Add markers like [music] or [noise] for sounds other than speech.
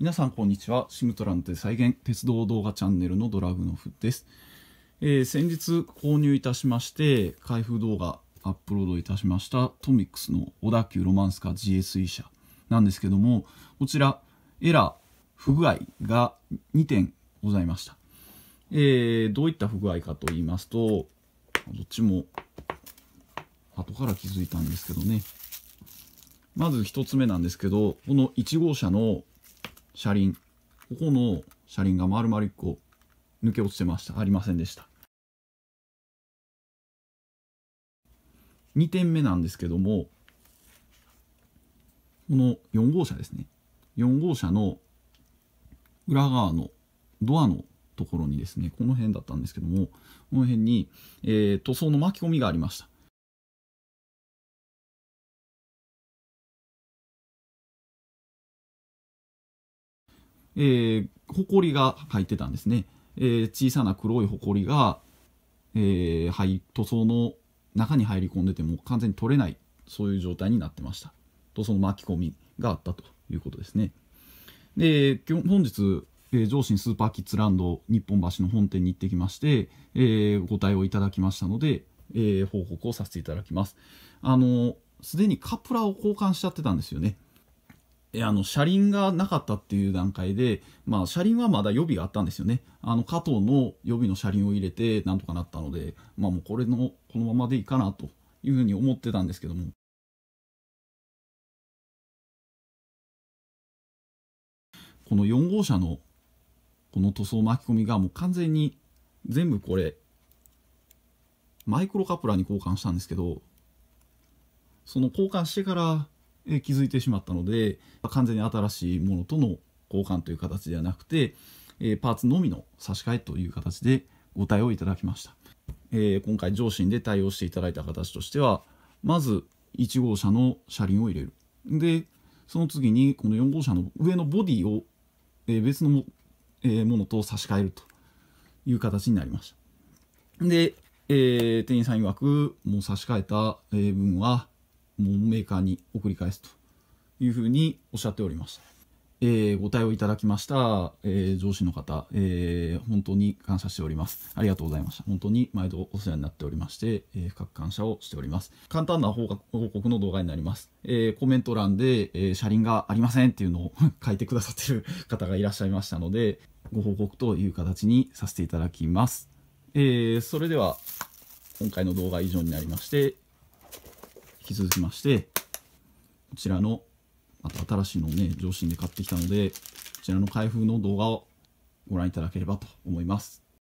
皆さんこんにちはシムトランテ再現鉄道動画チャンネルのドラグノフです、えー、先日購入いたしまして開封動画アップロードいたしましたトミックスの小田急ロマンスカ GSE 車なんですけどもこちらエラー不具合が2点ございました、えー、どういった不具合かと言いますとどっちも後から気づいたんですけどねまず1つ目なんですけどこの1号車の車輪ここの車輪が丸々1個抜け落ちてましたありませんでした2点目なんですけどもこの4号車ですね4号車の裏側のドアのところにですねこの辺だったんですけどもこの辺に、えー、塗装の巻き込みがありましたえー、埃が入ってたんですね。えー、小さな黒い埃が、えー、はい塗装の中に入り込んでても完全に取れないそういう状態になってました。塗装の巻き込みがあったということですね。で本日、え上信スーパーキッズランド日本橋の本店に行ってきまして、えご対応いただきましたので、え報告をさせていただきます。あのすでにカプラを交換しちゃってたんですよね。あの車輪がなかったっていう段階で、まあ、車輪はまだ予備があったんですよねあの加藤の予備の車輪を入れてなんとかなったので、まあ、もうこれのこのままでいいかなというふうに思ってたんですけどもこの4号車のこの塗装巻き込みがもう完全に全部これマイクロカプラーに交換したんですけどその交換してから気づいてしまったので完全に新しいものとの交換という形ではなくてパーツのみの差し替えという形でご対応いただきました、え今回上信で対応していただいた形としてはまず1号車の車輪を入れるでその次にこの4号車の上のボディを別のも,、えものと差し替えるという形になりましたで、え店員さん曰くもう差し替えた分はメーカーに送り返すというふうにおっしゃっておりました。えー、ご対応いただきました、えー、上司の方、えー、本当に感謝しております。ありがとうございました。本当に毎度お世話になっておりまして、え深く感謝をしております。簡単な報告の動画になります。えコメント欄で、え車輪がありませんっていうのを [laughs] 書いてくださってる方がいらっしゃいましたので、ご報告という形にさせていただきます。えそれでは、今回の動画は以上になりまして、引き続きまして、こちらの、また新しいのをね、上新で買ってきたので、こちらの開封の動画をご覧いただければと思います。